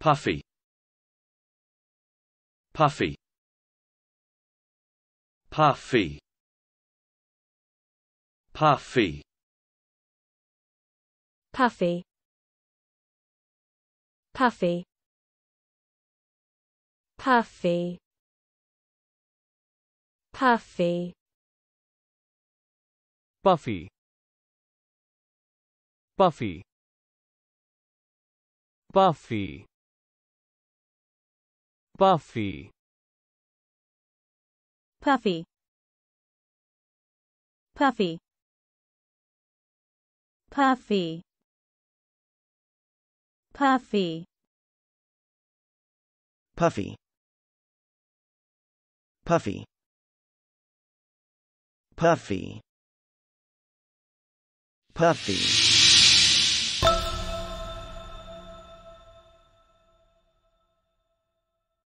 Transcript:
Puffy Puffy Puffy Puffy Puffy Puffy Puffy Puffy Puffy Puffy Puffy Puffy. Puffy. Puffy. Puffy. Puffy. Puffy. Puffy. Puffy. Puffy.